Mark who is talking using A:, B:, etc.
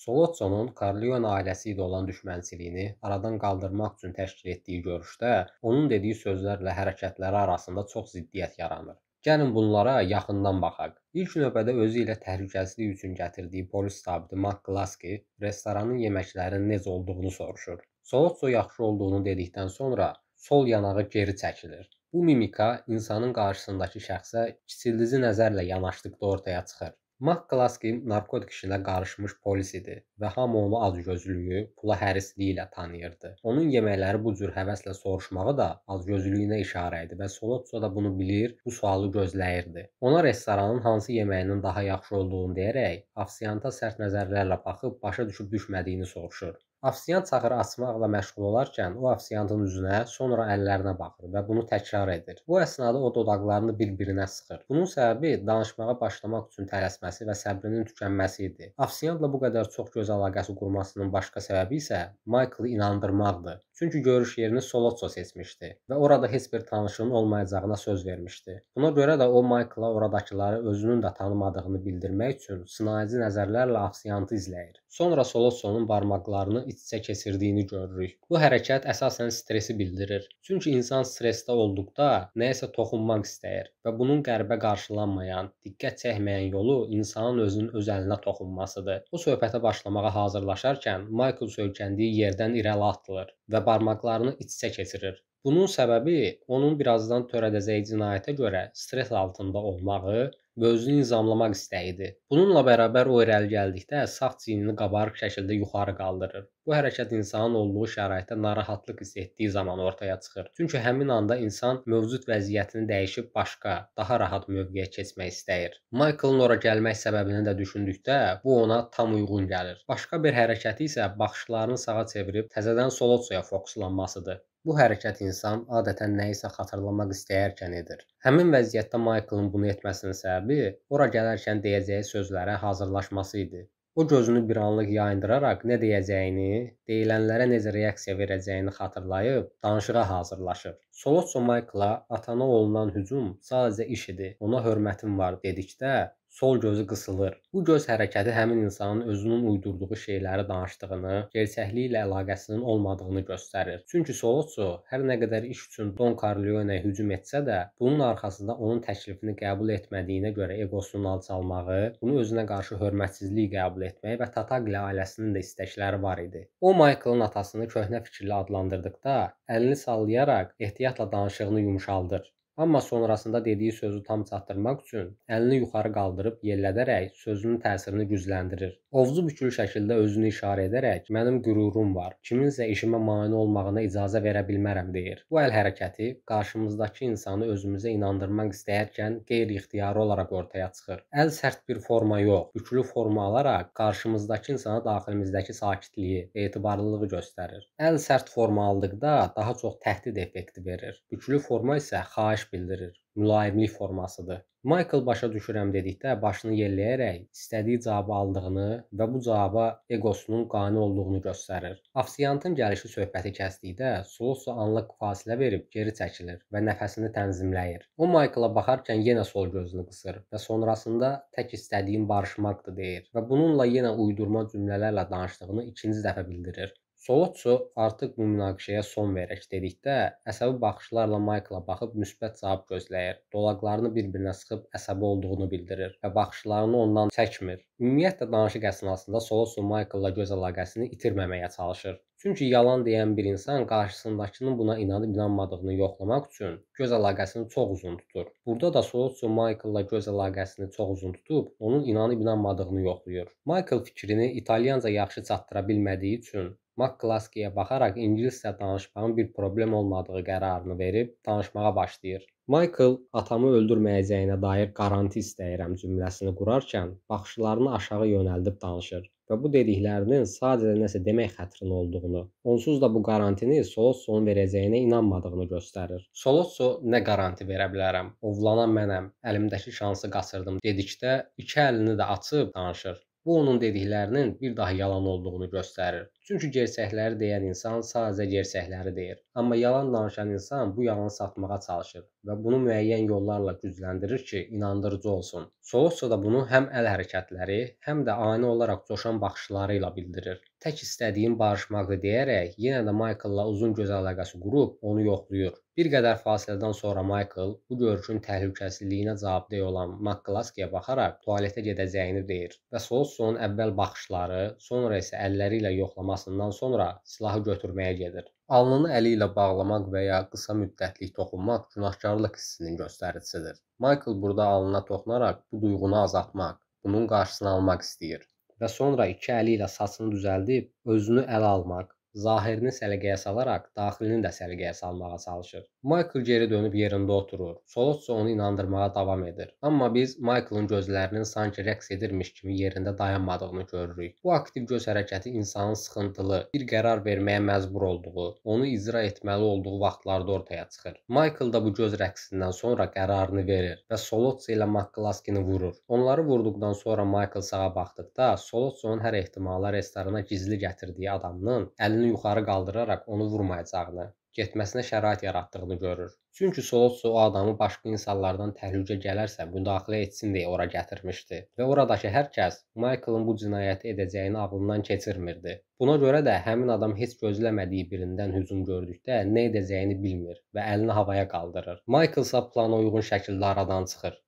A: Solotso'nun Corleone ailəsi ilə olan düşmənçiliyini aradan qaldırmaq üçün təşkil etdiyi görüşdə onun dediyi sözlərlə hərəkətləri arasında çox ziddiyyət yaranır. Gəlin bunlara yaxından baxaq. İlk növbədə özü ilə təhlükəsizlik üçün gətirdiyi polis zabiti Mark Glaski restoranın yeməklərinin necə olduğunu soruşur. Solotso yaxşı olduğunu dedikdən sonra sol yanağı geri çəkilir. Bu mimika insanın qarşısındakı şəxsə kiçildici nəzərlə yanaşdıqda ortaya çıxır. Mark Glaskin narkotik işinə qarışmış polis idi və hamı onu acgözlüyü, pula hərisliyi ilə tanıyırdı. Onun yeməkləri bu cür həvəslə soruşmağı da acgözlüyünə işarə idi və Solotso da bunu bilir, bu sualı gözləyirdi. Ona restoranın hansı yeməyinin daha yaxşı olduğunu deyərək, ofisianta sərt nəzərlərlə baxıb başa düşüb düşmədiyini soruşur. Ofsiant çaxırı açmaqla məşğul olarkən o ofsiantın üzünə, sonra əllərinə baxır və bunu təkrar edir. Bu əsnada o dodaqlarını bir-birinə sıxır. Bunun səbəbi danışmağa başlamaq üçün tələsməsi və səbrinin tükənməsi idi. Ofsiantla bu qədər çox göz əlaqəsi qurmasının başqa səbəbi isə Michael-ı inandırmaqdır. Çünki görüş yerini Solotso seçmişdi və orada heç bir tanışının olmayacağına söz vermişdi. Buna görə də o Michael-a oradakıları özünün də tanımadığını bildirmək üçün sınayıcı nəzərlərlə Aksiyantı izləyir. Sonra Solotso'nun barmaqlarını iç-içə keçirdiyini görürük. Bu hərəkət əsasən stresi bildirir. Çünki insan stresdə olduqda nəyəsə toxunmaq istəyir və bunun qərbə qarşılanmayan, diqqət çəkməyən yolu insanın özünün öz əlinə toxunmasıdır. Bu söhbətə başlamağa hazırlaşarkən Michael söykəndiyi yerdən irəli atılır və barmaqlarını iç-içə keçirir. Bunun səbəbi onun birazdan törədəcəyi cinayətə görə stress altında olmağı və özünü nizamlamaq istəyidir. Bununla bərabər o irəli gəldikdə sağ çiynini qabarıq şəkildə yuxarı qaldırır. Bu hərəkət insanın olduğu şəraitdə narahatlıq hiss etdiyi zaman ortaya çıxır. Çünki həmin anda insan mövcud vəziyyətini dəyişib başqa, daha rahat mövqeyə keçmək istəyir. Michaelın ora gəlmək səbəbini də düşündükdə bu ona tam uyğun gəlir. Başqa bir hərəkəti isə baxışlarını sağa çevirib təzədən Solotsoya fokuslanmasıdır. Bu hərəkət insan adətən nəyisə xatırlamaq istəyərkən edir. Həmin vəziyyətdə Michaelın bunu etməsinin səbəbi ora gələrkən deyəcəyi sözlərə hazırlaşması idi. O gözünü bir anlıq yayındıraraq nə deyəcəyini, deyilənlərə necə reaksiya verəcəyini xatırlayıb danışığa hazırlaşır. Solotso Michaela atana olunan hücum sadəcə iş idi. Ona hörmətim var dedikdə sol gözü qısılır. Bu göz hərəkəti həmin insanın özünün uydurduğu şeyləri danışdığını, gerçəkliyi ilə əlaqəsinin olmadığını göstərir. Çünki Solotso hər nə qədər iş üçün Don Corleone hücum etsə də, bunun arxasında onun təklifini qəbul etmədiyinə görə egosunun alçalmağı, bunu özünə qarşı hörmətsizlik qəbul etməyi və Tatagli ailəsinin də istəkləri var idi. O Michaelın atasını köhnə fikirli adlandırdıqda, əlini sallayaraq ehtiyatla danışığını yumşaldır. Amma sonrasında dediyi sözü tam çatdırmaq üçün əlini yuxarı qaldırıb yellədərək sözünün təsirini gücləndirir. Ovzu bükülü şəkildə özünü işarə edərək mənim qürurum var, kiminsə işimə mane olmağına icazə verə bilmərəm deyir. Bu əl hərəkəti qarşımızdakı insanı özümüzə inandırmaq istəyərkən qeyri-ixtiyari olaraq ortaya çıxır. Əl sərt bir forma yox, bükülü forma alaraq qarşımızdakı insana daxilimizdəki sakitliyi, etibarlılığı göstərir. Əl sərt forma aldıqda daha çox təhdid effekti verir. Bükülü forma isə xahiş çıxış bildirir. Mülayimlik formasıdır. Michael başa düşürəm dedikdə başını yelləyərək istədiyi cavabı aldığını və bu cavaba egosunun qane olduğunu göstərir. Ofsiantın gəlişi söhbəti kəsdikdə Solosu anlıq fasilə verib geri çəkilir və nəfəsini tənzimləyir. O Michaela baxarkən yenə sol gözünü qısır və sonrasında tək istədiyim barışmaqdır deyir və bununla yenə uydurma cümlələrlə danışdığını ikinci dəfə bildirir. Sovetçu artıq bu münaqişəyə son verək dedikdə, əsəbi baxışlarla Maykla baxıb müsbət cavab gözləyir. Dolaqlarını bir-birinə sıxıb əsəbi olduğunu bildirir və baxışlarını ondan çəkmir. Ümumiyyətlə danışıq əsnasında Sovetçu Mayklla göz əlaqəsini itirməməyə çalışır. Çünki yalan deyən bir insan qarşısındakının buna inanıb-inanmadığını yoxlamaq üçün göz əlaqəsini çox uzun tutur. Burada da Sovetçu Mayklla göz əlaqəsini çox uzun tutub, onun inanıb-inanmadığını yoxlayır. Maykl fikrini italyanca yaxşı çatdıra bilmədiyi üçün McCluskey-ə baxaraq ingiliscə danışmağın bir problem olmadığı qərarını verib danışmağa başlayır. Michael atamı öldürməyəcəyinə dair qaranti istəyirəm cümləsini qurarkən baxışlarını aşağı yönəldib danışır və bu dediklərinin sadəcə nəsə demək xətrinə olduğunu, onsuz da bu qarantini Solotso'nun verəcəyinə inanmadığını göstərir. Solotso nə qaranti verə bilərəm? Ovlanan mənəm, əlimdəki şansı qaçırdım dedikdə iki əlini də açıb danışır. Bu onun dediklərinin bir daha yalan olduğunu göstərir. Çünki gerçəkləri deyən insan sadəcə gerçəkləri deyir. Amma yalan danışan insan bu yalanı satmağa çalışır və bunu müəyyən yollarla gücləndirir ki, inandırıcı olsun. Soğuqsa da bunu həm əl hərəkətləri, həm də ani olaraq coşan baxışları ilə bildirir. Tək istədiyim barışmaqdır deyərək yenə də Michael-la uzun göz əlaqəsi qurub onu yoxlayır. Bir qədər fasilədən sonra Michael bu görüşün təhlükəsizliyinə cavabdeh olan McClaskiyə baxaraq tualetə gedəcəyini deyir və Solson əvvəl baxışları, sonra isə əlləri ilə yoxlamaq vurulmasından sonra silahı götürməyə gedir. Alnını əli ilə bağlamaq və ya qısa müddətlik toxunmaq günahkarlıq hissinin göstəricisidir. Michael burada alnına toxunaraq bu duyğunu azaltmaq, bunun qarşısını almaq istəyir və sonra iki əli ilə saçını düzəldib özünü ələ almaq, zahirini səliqəyə salaraq daxilini də səliqəyə salmağa çalışır. Michael geri dönüb yerində oturur. Solotsa onu inandırmağa davam edir. Amma biz Michaelın gözlərinin sanki rəqs edirmiş kimi yerində dayanmadığını görürük. Bu aktiv göz hərəkəti insanın sıxıntılı, bir qərar verməyə məcbur olduğu, onu icra etməli olduğu vaxtlarda ortaya çıxır. Michael da bu göz rəqsindən sonra qərarını verir və Solotsa ilə McClaskini vurur. Onları vurduqdan sonra Michael sağa baxdıqda Solotsa onun hər ehtimala restorana gizli gətirdiyi adamın əlini əlini yuxarı qaldıraraq onu vurmayacağını, getməsinə şərait yaratdığını görür. Çünki Solotsu o adamı başqa insanlardan təhlükə gələrsə müdaxilə etsin deyə ora gətirmişdi və oradakı hər kəs Michaelın bu cinayəti edəcəyini ağlından keçirmirdi. Buna görə də həmin adam heç gözləmədiyi birindən hücum gördükdə nə edəcəyini bilmir və əlini havaya qaldırır. Michael isə plana uyğun şəkildə aradan çıxır